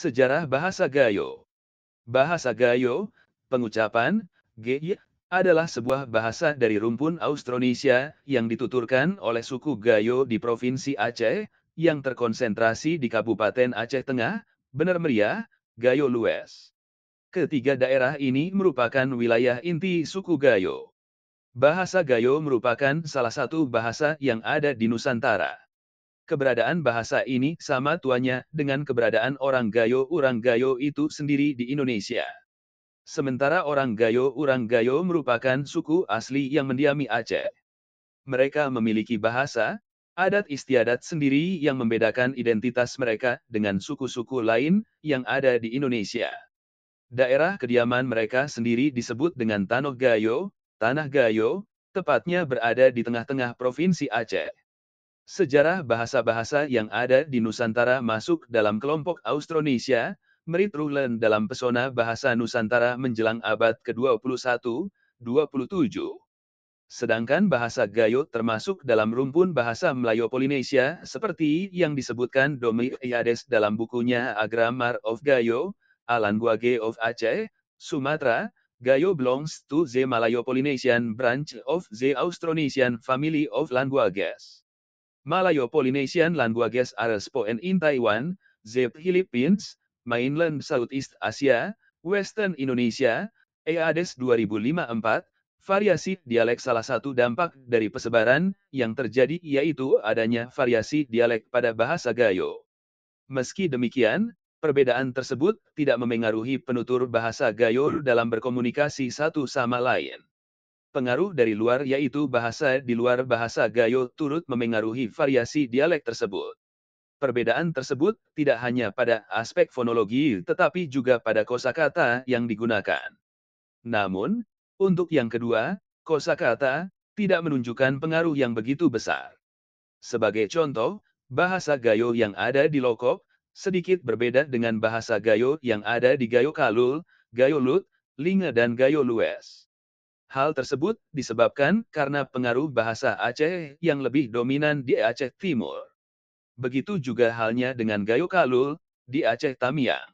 Sejarah Bahasa Gayo Bahasa Gayo, pengucapan, G, adalah sebuah bahasa dari rumpun Austronesia yang dituturkan oleh suku Gayo di Provinsi Aceh, yang terkonsentrasi di Kabupaten Aceh Tengah, Benar Meriah, Gayo Lues. Ketiga daerah ini merupakan wilayah inti suku Gayo. Bahasa Gayo merupakan salah satu bahasa yang ada di Nusantara keberadaan bahasa ini sama tuanya dengan keberadaan orang Gayo orang Gayo itu sendiri di Indonesia. Sementara orang Gayo orang Gayo merupakan suku asli yang mendiami Aceh. Mereka memiliki bahasa, adat istiadat sendiri yang membedakan identitas mereka dengan suku-suku lain yang ada di Indonesia. Daerah kediaman mereka sendiri disebut dengan Tanah Gayo, Tanah Gayo, tepatnya berada di tengah-tengah Provinsi Aceh. Sejarah bahasa-bahasa yang ada di Nusantara masuk dalam kelompok Austronesia, Merit Rulen dalam pesona bahasa Nusantara menjelang abad ke-21, 27. Sedangkan bahasa Gayo termasuk dalam rumpun bahasa Melayu Polinesia seperti yang disebutkan Domi Yades dalam bukunya A Grammar of Gayo, Alan Guage of Aceh, Sumatra, Gayo belongs to the Malayo-Polynesian branch of the Austronesian family of languages. Malayo-Polynesian languages are spoken in Taiwan, the Philippines, mainland Southeast Asia, Western Indonesia, EADES 2054, variasi dialek salah satu dampak dari pesebaran yang terjadi yaitu adanya variasi dialek pada bahasa Gayo. Meski demikian, perbedaan tersebut tidak memengaruhi penutur bahasa Gayo dalam berkomunikasi satu sama lain. Pengaruh dari luar yaitu bahasa di luar bahasa Gayo turut memengaruhi variasi dialek tersebut. Perbedaan tersebut tidak hanya pada aspek fonologi tetapi juga pada kosakata yang digunakan. Namun, untuk yang kedua, kosakata tidak menunjukkan pengaruh yang begitu besar. Sebagai contoh, bahasa Gayo yang ada di Lokop sedikit berbeda dengan bahasa Gayo yang ada di Gayo Kalul, Gayo Lut, Linga dan Gayo Lues. Hal tersebut disebabkan karena pengaruh bahasa Aceh yang lebih dominan di Aceh Timur. Begitu juga halnya dengan Gayo Kalul di Aceh Tamiang.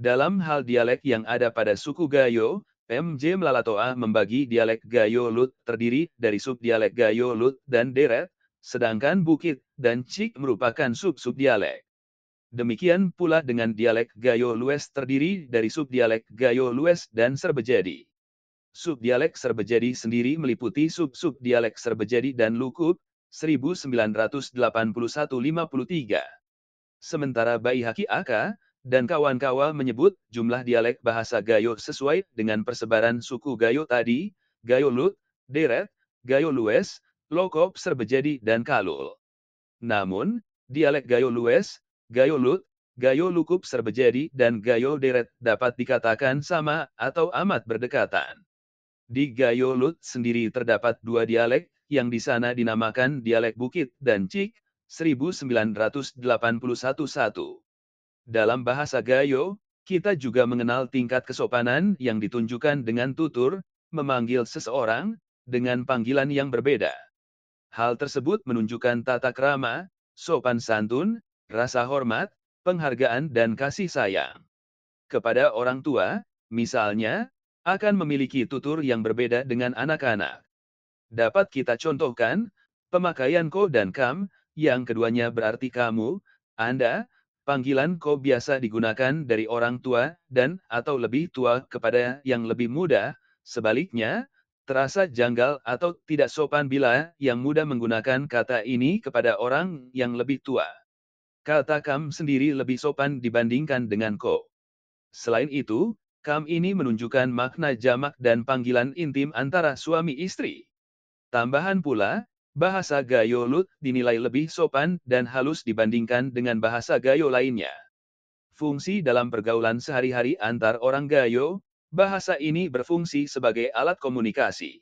Dalam hal dialek yang ada pada suku Gayo, MJ Melalatoa membagi dialek Gayo Lut terdiri dari subdialek Gayo Lut dan Deret, sedangkan Bukit dan Cik merupakan sub-sub dialek. Demikian pula dengan dialek Gayo Lues terdiri dari subdialek Gayo Lues dan Serbejadi. Subdialek Serbejadi sendiri meliputi sub-subdialek Serbejadi dan Lukup, 1981-53. Sementara Baihaki Aka, dan kawan-kawan menyebut jumlah dialek bahasa Gayo sesuai dengan persebaran suku Gayo tadi, Gayo Lut, Deret, Gayo Lues, Lokop Serbejadi dan Kalul. Namun, dialek Gayo Lues, Gayo Lut, Gayo Lukup Serbejadi dan Gayo Deret dapat dikatakan sama atau amat berdekatan. Di Gayo Gayolut sendiri terdapat dua dialek, yang di sana dinamakan dialek Bukit dan Cik, 1981-1. Dalam bahasa Gayo, kita juga mengenal tingkat kesopanan yang ditunjukkan dengan tutur, memanggil seseorang, dengan panggilan yang berbeda. Hal tersebut menunjukkan tata krama, sopan santun, rasa hormat, penghargaan dan kasih sayang. Kepada orang tua, misalnya, akan memiliki tutur yang berbeda dengan anak-anak. Dapat kita contohkan, pemakaian ko dan kam, yang keduanya berarti kamu, Anda, panggilan ko biasa digunakan dari orang tua dan atau lebih tua kepada yang lebih muda, sebaliknya, terasa janggal atau tidak sopan bila yang muda menggunakan kata ini kepada orang yang lebih tua. Kata kam sendiri lebih sopan dibandingkan dengan ko. Selain itu, Kam ini menunjukkan makna jamak dan panggilan intim antara suami istri. Tambahan pula, bahasa Gayo Lut dinilai lebih sopan dan halus dibandingkan dengan bahasa Gayo lainnya. Fungsi dalam pergaulan sehari-hari antar orang Gayo, bahasa ini berfungsi sebagai alat komunikasi.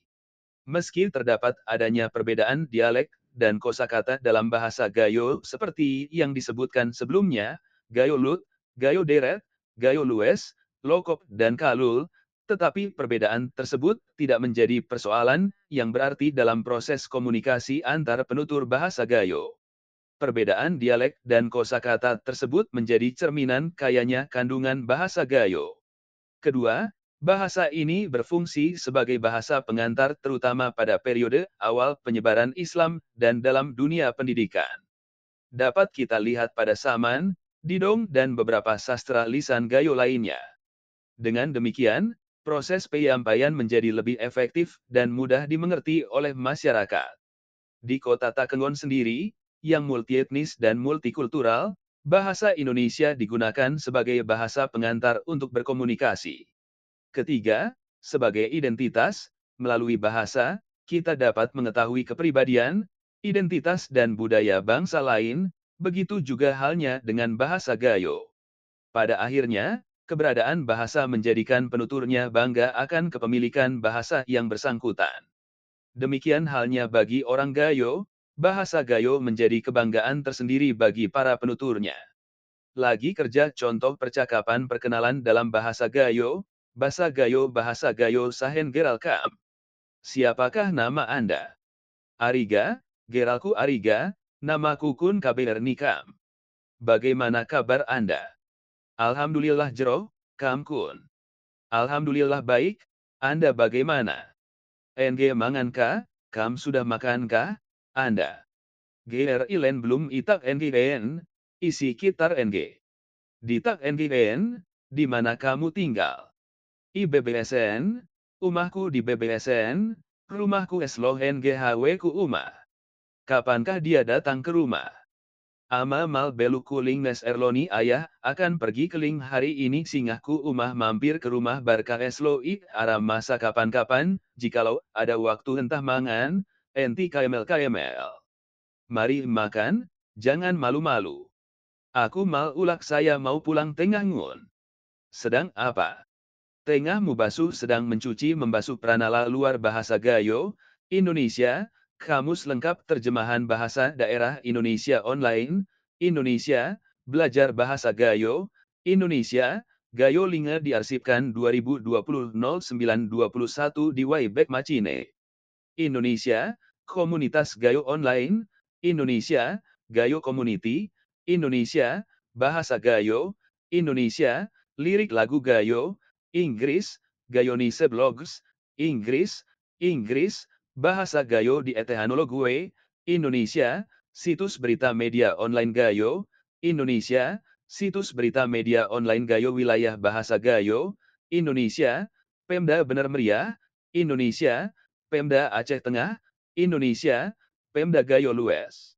Meski terdapat adanya perbedaan dialek dan kosakata dalam bahasa Gayo seperti yang disebutkan sebelumnya, Gayo Lut, Gayo Deret, Gayo Lues, Lokop, dan Kalul, tetapi perbedaan tersebut tidak menjadi persoalan yang berarti dalam proses komunikasi antar penutur bahasa Gayo. Perbedaan dialek dan kosakata tersebut menjadi cerminan kayanya kandungan bahasa Gayo. Kedua, bahasa ini berfungsi sebagai bahasa pengantar terutama pada periode awal penyebaran Islam dan dalam dunia pendidikan. Dapat kita lihat pada Saman, Didong dan beberapa sastra lisan Gayo lainnya. Dengan demikian, proses penyampaian menjadi lebih efektif dan mudah dimengerti oleh masyarakat. Di kota Takengon sendiri, yang multietnis dan multikultural, bahasa Indonesia digunakan sebagai bahasa pengantar untuk berkomunikasi. Ketiga, sebagai identitas, melalui bahasa, kita dapat mengetahui kepribadian, identitas dan budaya bangsa lain, begitu juga halnya dengan bahasa Gayo. Pada akhirnya, keberadaan bahasa menjadikan penuturnya bangga akan kepemilikan bahasa yang bersangkutan. Demikian halnya bagi orang Gayo, bahasa Gayo menjadi kebanggaan tersendiri bagi para penuturnya. Lagi kerja contoh percakapan perkenalan dalam bahasa Gayo, bahasa Gayo bahasa Gayo Sahen Geralkam. Siapakah nama Anda? Ariga, Geralku Ariga, namaku Kun Kabeler Bagaimana kabar Anda? Alhamdulillah jero, kamkun. Alhamdulillah baik, Anda bagaimana? NG mangan kah? Kam sudah makan kah? Anda. GR ilen belum itak NGN, isi kitar NG. Ditak NGN, di mana kamu tinggal? IBBSN, umahku di BBSN, rumahku esloh NGHW ku umah. Kapankah dia datang ke rumah? Ama mal beluku kuling nes erloni ayah, akan pergi keling hari ini singahku umah mampir ke rumah barka eslo ik arah masa kapan-kapan, jikalau ada waktu entah mangan, enti kml kml. Mari makan, jangan malu-malu. Aku mal ulak saya mau pulang tengah ngun. Sedang apa? Tengah mubasu sedang mencuci membasuh pranala luar bahasa Gayo, Indonesia, Kamus lengkap terjemahan bahasa daerah Indonesia online, Indonesia, belajar bahasa Gayo, Indonesia, Gayo Linga diarsipkan 2020 09 21 di Wayback Machine. Indonesia, Komunitas Gayo Online, Indonesia, Gayo Community, Indonesia, Bahasa Gayo, Indonesia, Lirik Lagu Gayo, Inggris, Gayonise Blogs, Inggris, Inggris, Bahasa Gayo di Etehanologue, Indonesia, situs berita media online Gayo, Indonesia, situs berita media online Gayo wilayah Bahasa Gayo, Indonesia, Pemda Bener Meriah, Indonesia, Pemda Aceh Tengah, Indonesia, Pemda Gayo Lues.